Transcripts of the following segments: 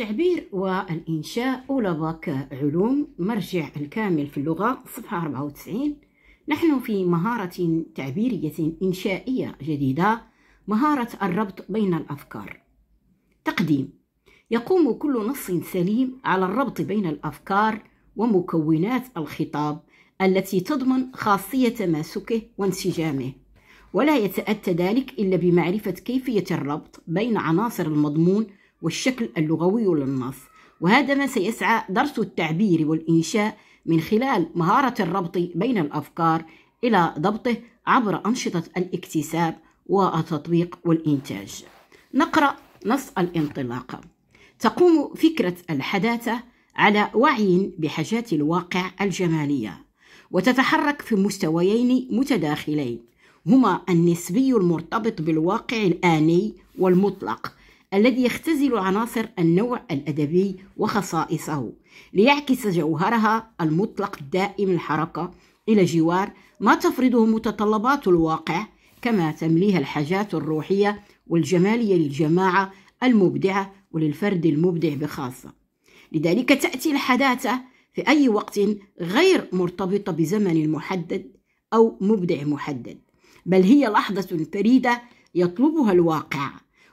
التعبير والإنشاء أولى باك علوم مرجع الكامل في اللغة صفحة 94 نحن في مهارة تعبيرية إنشائية جديدة مهارة الربط بين الأفكار تقديم يقوم كل نص سليم على الربط بين الأفكار ومكونات الخطاب التي تضمن خاصية تماسكه وانسجامه ولا يتأتى ذلك إلا بمعرفة كيفية الربط بين عناصر المضمون والشكل اللغوي للنص وهذا ما سيسعى درس التعبير والإنشاء من خلال مهارة الربط بين الأفكار إلى ضبطه عبر أنشطة الاكتساب والتطبيق والإنتاج نقرأ نص الانطلاقة تقوم فكرة الحداثة على وعي بحاجات الواقع الجمالية وتتحرك في مستويين متداخلين هما النسبي المرتبط بالواقع الآني والمطلق الذي يختزل عناصر النوع الأدبي وخصائصه ليعكس جوهرها المطلق الدائم الحركة إلى جوار ما تفرضه متطلبات الواقع كما تمليها الحاجات الروحية والجمالية للجماعة المبدعة وللفرد المبدع بخاصة لذلك تأتي الحداثة في أي وقت غير مرتبطة بزمن محدد أو مبدع محدد بل هي لحظة فريدة يطلبها الواقع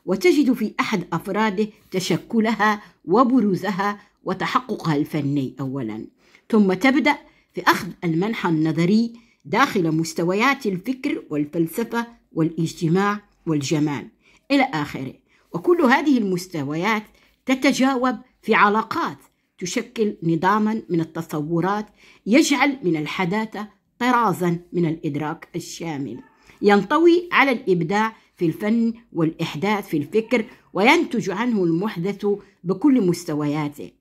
وتجد في أحد أفراده تشكلها وبروزها وتحققها الفني أولا ثم تبدأ في أخذ المنحى النظري داخل مستويات الفكر والفلسفة والاجتماع والجمال إلى آخره وكل هذه المستويات تتجاوب في علاقات تشكل نظاما من التصورات يجعل من الحداثة طرازا من الإدراك الشامل ينطوي على الإبداع في الفن والإحداث في الفكر وينتج عنه المحدث بكل مستوياته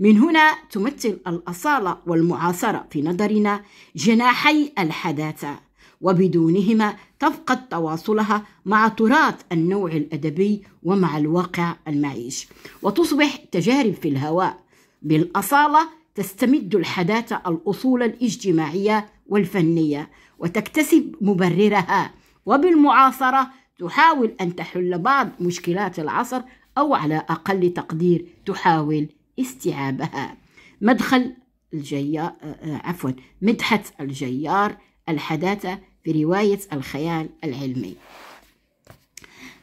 من هنا تمثل الأصالة والمعاصرة في نظرنا جناحي الحداثة وبدونهما تفقد تواصلها مع تراث النوع الأدبي ومع الواقع المعيش وتصبح تجارب في الهواء بالأصالة تستمد الحداثة الأصول الاجتماعية والفنية وتكتسب مبررها وبالمعاصرة تحاول أن تحل بعض مشكلات العصر أو على أقل تقدير تحاول استيعابها مدخل الجيار آه، آه، عفوا مدحة الجيار الحداثة في رواية الخيال العلمي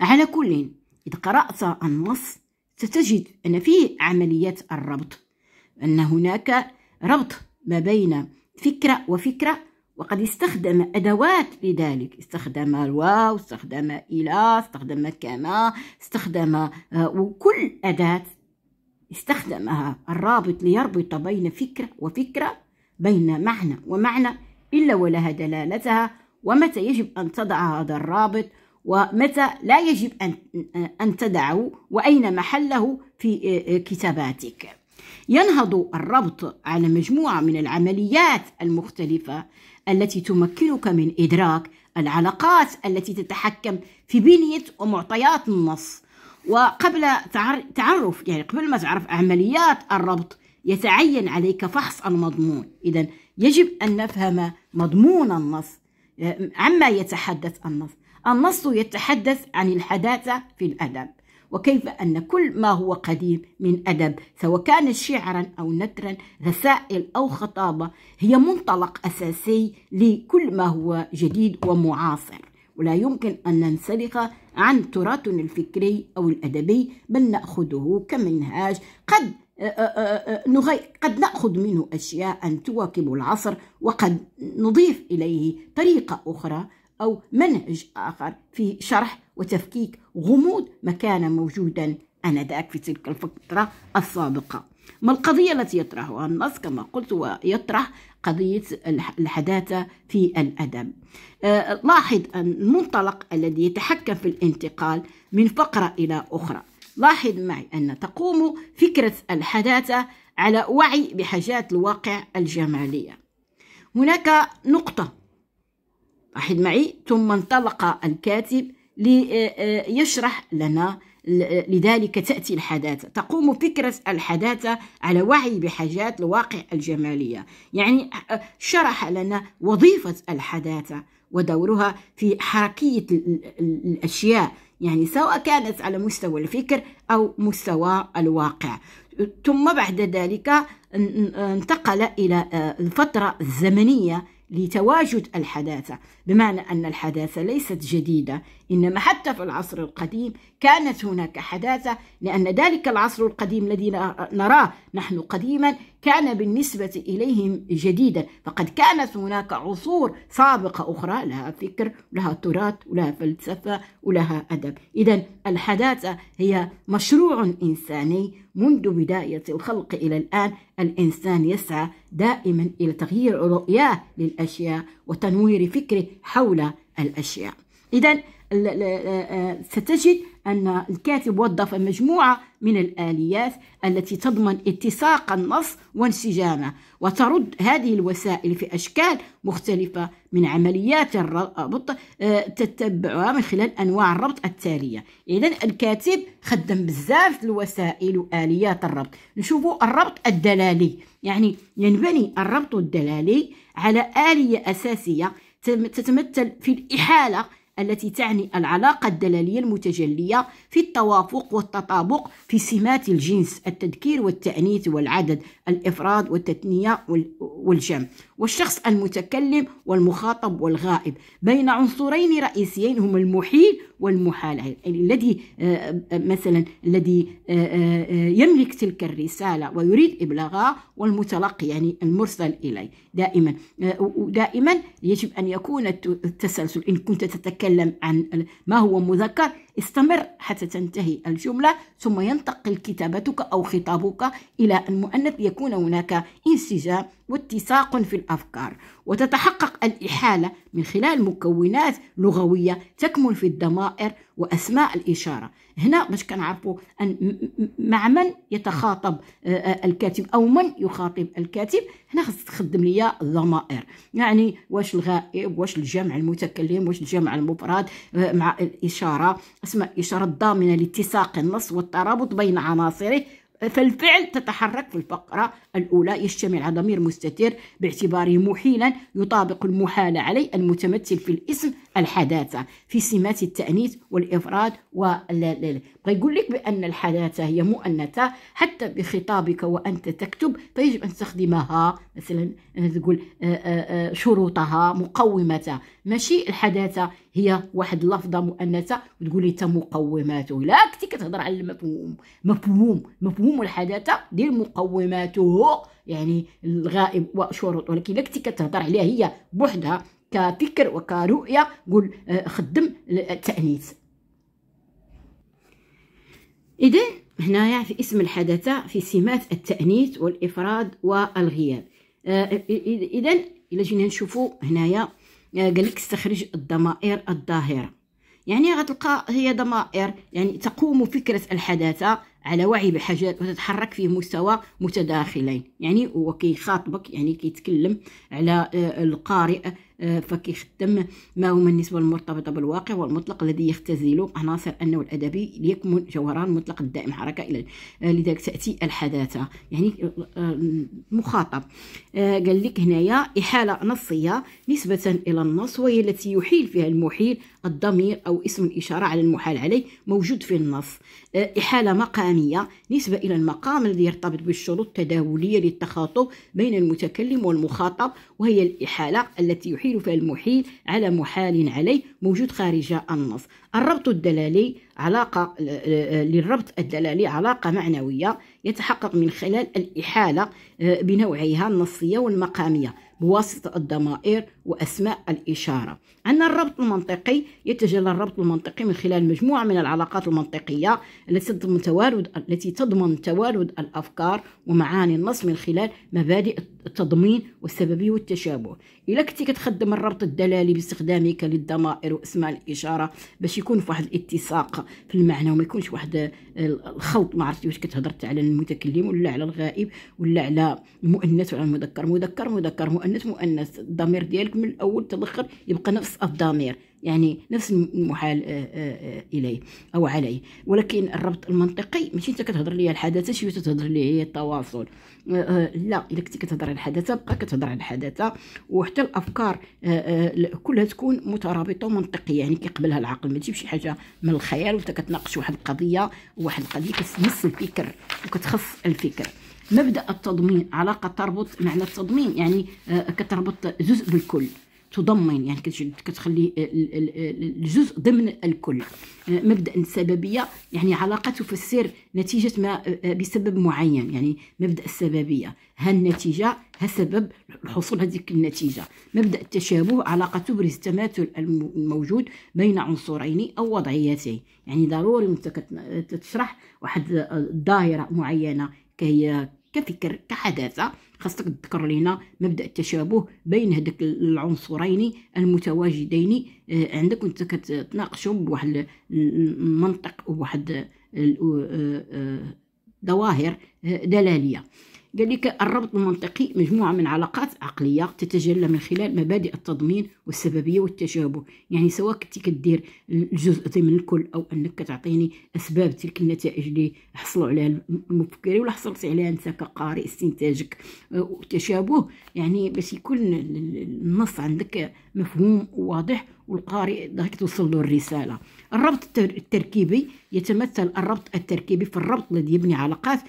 على كل إذا قرأت النص ستجد أن فيه عملية الربط أن هناك ربط ما بين فكرة وفكرة وقد استخدم أدوات لذلك استخدم الواو استخدم إلى استخدم كما استخدم آه، وكل أداة استخدمها الرابط ليربط بين فكرة وفكرة بين معنى ومعنى إلا ولها دلالتها ومتى يجب أن تضع هذا الرابط ومتى لا يجب أن آه، أن تدعه وأين محله في آه، كتاباتك ينهض الربط على مجموعة من العمليات المختلفة التي تمكنك من إدراك العلاقات التي تتحكم في بنية ومعطيات النص وقبل تعرف يعني قبل ما تعرف عمليات الربط يتعين عليك فحص المضمون إذا يجب أن نفهم مضمون النص آه، عما يتحدث النص النص يتحدث عن الحداثة في الأدب وكيف أن كل ما هو قديم من أدب سواء كان شعرا أو نثرا رسائل أو خطابة هي منطلق أساسي لكل ما هو جديد ومعاصر ولا يمكن أن ننسلخ عن تراثنا الفكري أو الأدبي بل نأخذه كمنهاج قد آه، آه، آه، قد نأخذ منه أشياء أن تواكب العصر وقد نضيف إليه طريقة أخرى أو منهج آخر في شرح وتفكيك غموض ما كان موجودا آنذاك في تلك الفترة السابقة ما القضية التي يطرحها النص كما قلت ويطرح قضية الحداثة في الأدب أه لاحظ المنطلق الذي يتحكم في الانتقال من فقرة إلى أخرى لاحظ معي أن تقوم فكرة الحداثة على وعي بحاجات الواقع الجمالية هناك نقطة لاحظ معي ثم انطلق الكاتب ليشرح آه، آه، لنا لذلك تأتي الحداثة تقوم فكرة الحداثة على وعي بحاجات الواقع الجمالية يعني آه، شرح لنا وظيفة الحداثة ودورها في حركية الأشياء يعني سواء كانت على مستوى الفكر أو مستوى الواقع ثم بعد ذلك انتقل إلى الفترة الزمنية لتواجد الحداثة بمعنى أن الحداثة ليست جديدة إنما حتى في العصر القديم كانت هناك حداثة لأن ذلك العصر القديم الذي نراه نحن قديما كان بالنسبة إليهم جديدا فقد كانت هناك عصور سابقة أخرى لها فكر لها تراث ولها فلسفة ولها أدب إذا الحداثة هي مشروع إنساني منذ بداية الخلق إلى الآن الإنسان يسعى دائما إلى تغيير رؤياه للأشياء وتنوير فكره حول الأشياء إذا آه، ستجد أن الكاتب وظف مجموعة من الآليات التي تضمن اتساق النص وانسجامه وترد هذه الوسائل في أشكال مختلفة من عمليات الربط آه، تتبعها من خلال أنواع الربط التالية إذا الكاتب خدم بزاف الوسائل وآليات الربط نشوفوا الربط الدلالي يعني ينبني الربط الدلالي على آلية أساسية تتمثل في الإحالة التي تعني العلاقة الدلالية المتجلية في التوافق والتطابق في سمات الجنس التذكير والتأنيث والعدد الإفراد والتثنية والجمع والشخص المتكلم والمخاطب والغائب بين عنصرين رئيسيين هما المحيل والمحال يعني الذي آه، آه، مثلا الذي آه، يملك تلك الرسالة ويريد إبلاغها والمتلقي يعني المرسل إليه دائما ودائما يجب أن يكون التسلسل إن كنت تتكلم عن ما هو مذكر استمر حتى تنتهي الجملة ثم ينتقل كتابتك أو خطابك إلى المؤنث ليكون هناك انسجام واتساق في الأفكار وتتحقق الإحالة من خلال مكونات لغوية تكمن في الضمائر واسماء الاشاره هنا باش كنعرفوا ان مع من يتخاطب آه، آه، الكاتب او من يخاطب الكاتب هنا خص تخدم ليا الضمائر يعني واش الغائب واش الجمع المتكلم واش الجمع المفرد آه، مع الاشاره اسماء الاشاره الضامنه لاتساق النص والترابط بين عناصره فالفعل تتحرك في الفقرة الأولى يشتمل على ضمير مستتر باعتباره محيلا يطابق المحال عليه المتمثل في الاسم الحداثة في سمات التأنيث والإفراد ولا طيب يقول لك بأن الحداثة هي مؤنثة حتى بخطابك وأنت تكتب فيجب أن تستخدمها مثلا تقول شروطها مقومتها ماشي الحداثه هي واحد لفظه مؤنثه وتقولي تا مقوماته لا كنتي كتهضر على المفهوم مفهوم مفهوم الحداثه ديال مقوماته يعني الغائب وشروط ولكن لا كنتي كتهضر عليها هي بوحدها كفكر وكرؤيه قول آه، خدم التانيث آه، اذا هنايا في اسم الحداثه في سمات التانيث والافراد والغياب آه، اذا الا جينا نشوفوا هنايا آه، قال لك استخرج الضمائر الظاهره يعني غتلقى هي ضمائر يعني تقوم فكره الحداثه على وعي بحاجات وتتحرك في مستوى متداخلين يعني هو كيخاطبك يعني كيتكلم على آه، القارئ آه، فكيخدم ما من النسبة المرتبطة بالواقع والمطلق الذي يختزل عناصر النوع الأدبي ليكمن جوهران مطلق الدائم حركة إلى آه، لذلك تأتي الحداثة يعني مخاطب قال لك هنايا إحالة نصية نسبة إلى النص وهي التي يحيل فيها المحيل الضمير أو اسم الإشارة على المحال عليه موجود في النص آه، إحالة مقامية نسبة إلى المقام الذي يرتبط بالشروط التداولية للتخاطب بين المتكلم والمخاطب وهي الإحالة التي يحيل فيها المحيل على محال عليه موجود خارج النص الربط الدلالي علاقة آه، آه، للربط الدلالي علاقة معنوية يتحقق من خلال الإحالة بنوعيها النصية والمقامية بواسطة الضمائر وأسماء الإشارة عندنا الربط المنطقي يتجلى الربط المنطقي من خلال مجموعة من العلاقات المنطقية التي تضمن توارد التي تضمن توارد الأفكار ومعاني النص من خلال مبادئ التضمين والسببية والتشابه إلا كنتي كتخدم الربط الدلالي باستخدامك للضمائر وأسماء الإشارة باش يكون في واحد الاتساق في المعنى وما يكونش واحد الخلط ما عرفتي واش كتهضر على المتكلم ولا على الغائب ولا على المؤنث ولا المذكر مذكر مذكر مؤنث مؤنث مؤنث الضمير ديالك من الاول تلخر يبقى نفس الضمير يعني نفس المحال آه، آه، اليه او عليه ولكن الربط المنطقي ماشي انت كتهضر ليا الحداثه شي تتهضر لي هي التواصل آه، لا الا كنتي كتهضر على الحداثه بقى كتهضر على الحداثه وحتى الافكار كلها تكون مترابطه ومنطقيه يعني كيقبلها العقل ما تجيبش شي حاجه من الخيال وانت كتناقش واحد القضيه واحد القضيه كتمس الفكر وكتخص الفكر مبدا التضمين علاقه تربط معنى التضمين يعني آه، كتربط جزء بالكل تضمن يعني كتخلي الجزء ضمن الكل آه، مبدا السببيه يعني علاقه تفسر نتيجه ما آه، بسبب معين يعني مبدا السببيه ها النتيجه ها سبب حصول هذيك النتيجه مبدا التشابه علاقه تبرز التماثل الموجود بين عنصرين او وضعيتين يعني ضروري انت تشرح واحد الظاهره معينه كهي كفكر كحداثة خاصك تذكر لينا مبدا التشابه بين هذاك العنصرين المتواجدين آه، عندك وانت كتناقشوا بواحد المنطق وواحد آه، آه، ظواهر دلاليه قال لك الربط المنطقي مجموعة من علاقات عقلية تتجلى من خلال مبادئ التضمين والسببية والتشابه يعني سواء كنتي كدير الجزء من الكل أو أنك كتعطيني أسباب تلك النتائج اللي حصلوا عليها المفكرين ولا حصلت عليها أنت كقارئ استنتاجك أه، والتشابه يعني باش يكون النص عندك مفهوم واضح والقارئ داك توصل له الرسالة الربط التركيبي يتمثل الربط التركيبي في الربط الذي يبني علاقات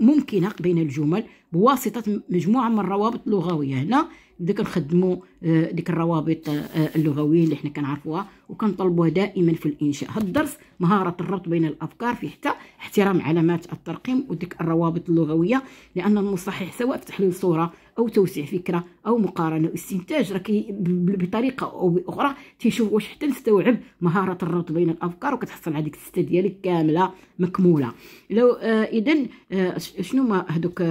ممكنة بين الجمل بواسطه مجموعه من الروابط اللغويه هنا بدا كنخدموا آه، ديك الروابط آه، اللغويه اللي حنا كنعرفوها وكنطلبوها دائما في الانشاء هاد الدرس مهاره الربط بين الافكار في حتى احترام علامات الترقيم وديك الروابط اللغويه لان المصحح سواء في تحليل صوره او توسيع فكره او مقارنه واستنتاج راه بطريقه او باخرى تيشوف واش حتى نستوعب مهاره الربط بين الافكار وكتحصل على ديك السته ديالك كامله مكموله لو آه، اذا شنو ما هذوك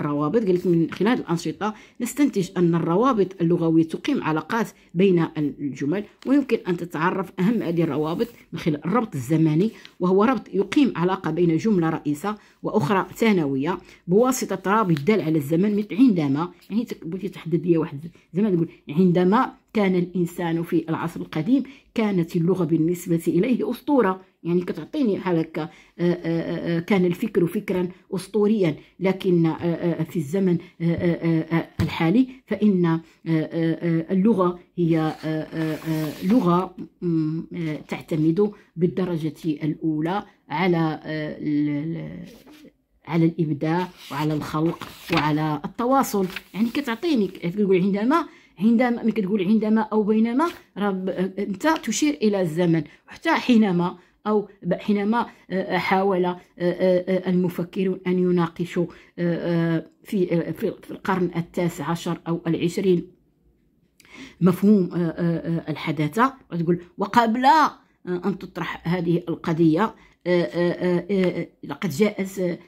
الروابط قالك من خلال الأنشطة نستنتج أن الروابط اللغوية تقيم علاقات بين الجمل ويمكن أن تتعرف أهم هذه الروابط من خلال الربط الزماني وهو ربط يقيم علاقة بين جملة رئيسة وأخرى ثانوية بواسطة رابط دال على الزمن مثل عندما يعني بغيتي تحدد لي واحد زمان تقول عندما كان الإنسان في العصر القديم كانت اللغة بالنسبة إليه أسطورة يعني كتعطيني بحال هكا كان الفكر فكرا اسطوريا لكن في الزمن الحالي فان اللغه هي لغه تعتمد بالدرجه الاولى على على الابداع وعلى الخلق وعلى التواصل يعني كتعطيني كتقول عندما عندما ملي كتقول عندما او بينما راه انت تشير الى الزمن وحتى حينما أو حينما آه، آه، حاول آه، المفكرون أن يناقشوا في في القرن التاسع عشر أو العشرين مفهوم الحداثة وقبل أن تطرح هذه القضية لقد آه، آه، آه، جاءت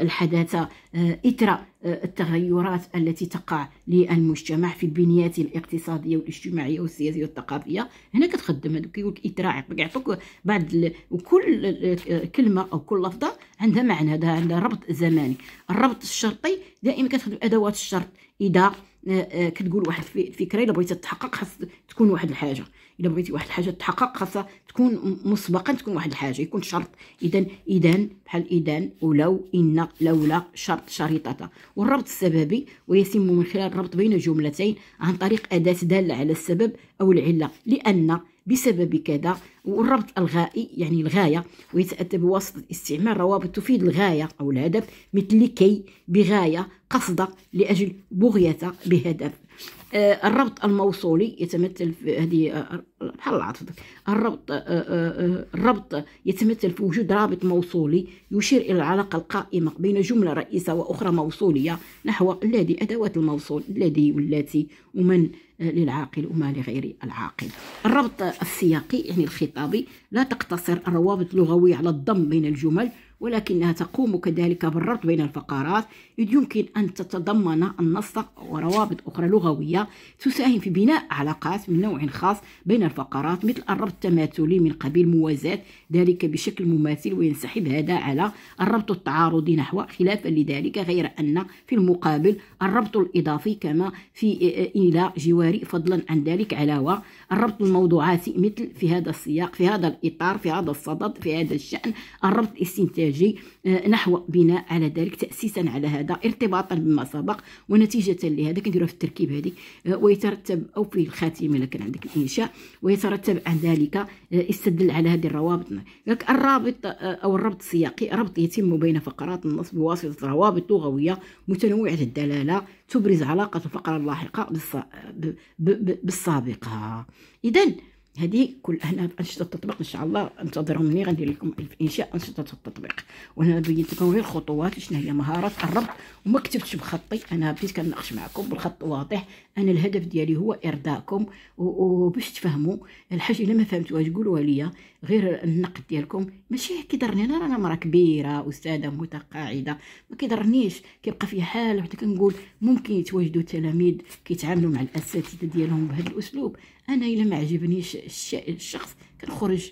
الحداثة إثر التغيرات التي تقع للمجتمع في البنيات الاقتصادية والاجتماعية والسياسية والثقافية هنا كتخدم هذوك كيقول لك إثر كيعطوك بعض وكل كلمة أو كل لفظة عندها معنى هذا عندها ربط زماني الربط الشرطي دائما كتخدم أدوات الشرط إذا كتقول واحد الفكرة إلا بغيتها تتحقق خاص تكون واحد الحاجة الا بغيتي واحد الحاجه تتحقق خاصها تكون مسبقا تكون واحد الحاجه يكون شرط اذا اذا بحال اذا ولو ان لولا شرط شريطه والربط السببي ويتم من خلال الربط بين جملتين عن طريق اداه داله على السبب او العله لان بسبب كذا والربط الغائي يعني الغاية ويتأتى بواسطة استعمال روابط تفيد الغاية أو الهدف مثل لكي بغاية قصد لأجل بغية بهدف آه، الربط الموصولي يتمثل في هذه آه، آه، بحال العطف الربط الربط يتمثل في وجود رابط موصولي يشير الى العلاقه القائمه بين جمله رئيسه واخرى موصوليه نحو الذي ادوات الموصول الذي والتي ومن للعاقل وما لغير العاقل الربط السياقي يعني الخطابي لا تقتصر الروابط اللغويه على الضم بين الجمل ولكنها تقوم كذلك بالربط بين الفقرات إذ يمكن أن تتضمن النص وروابط أخرى لغوية تساهم في بناء علاقات من نوع خاص بين الفقرات مثل الربط التماثلي من قبيل موازاة ذلك بشكل مماثل وينسحب هذا على الربط التعارضي نحو خلافا لذلك غير أن في المقابل الربط الإضافي كما في إلى جواري فضلا عن ذلك علاوة الربط الموضوعاتي مثل في هذا السياق في هذا الإطار في هذا الصدد في هذا الشأن الربط الاستنتاجي الانتاجي آه، نحو بناء على ذلك تاسيسا على هذا ارتباطا بما سبق ونتيجه لهذا كنديروها في التركيب هذه آه، ويترتب او في الخاتمه الا كان عندك الانشاء ويترتب عن ذلك استدل آه، على هذه الروابط لك الرابط او الربط السياقي ربط يتم بين فقرات النص بواسطه روابط لغويه متنوعه الدلاله تبرز علاقه الفقره اللاحقه بالسابقه اذا هذه كل هنا انشطه التطبيق ان شاء الله انتظروا مني غندير لكم انشاء انشطه التطبيق وانا بينت لكم غير الخطوات شنو هي مهارات الربط وما كتبتش بخطي انا بديت كنناقش معكم بالخط واضح انا الهدف ديالي هو ارضاكم وباش تفهموا الحاجه الا ما فهمتوهاش قولوا ليا غير النقد ديالكم ماشي كيضرني انا رانا مرا كبيره استاذه متقاعده ما كيضرنيش كيبقى في حال وحتى كنقول ممكن يتواجدوا تلاميذ كيتعاملوا مع الاساتذه ديالهم بهذا الاسلوب انا الا ما عجبنيش الشخص كنخرج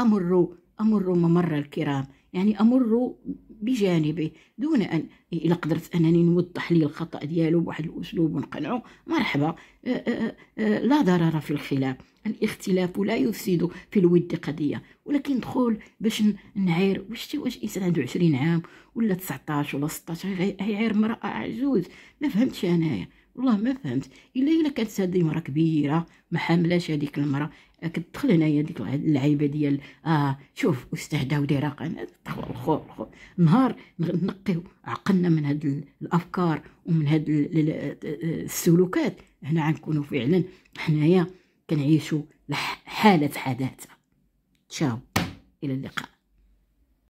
امر امر ممر الكرام يعني أمر بجانبه دون أن إلا قدرت أنني نوضح لي الخطأ ديالو بواحد الأسلوب ونقنعه مرحبا أه، أه، أه، لا ضرر في الخلاف الاختلاف لا يفسد في الود قضية ولكن دخول باش نعير واش واش إنسان عنده 20 عام ولا 19 ولا 16 غير امرأة عجوز ما فهمتش أنايا والله ما فهمت الا الا كانت هذه امراه كبيره ما حاملاش هذيك المراه كتدخل هنايا ديك اللعيبه ديال اه شوف واستعداو دي رقم الخور الخور نهار نقيو عقلنا من هاد الافكار ومن هاد السلوكات هنا غنكونوا فعلا حنايا كنعيشوا حاله حداثه تشاو الى اللقاء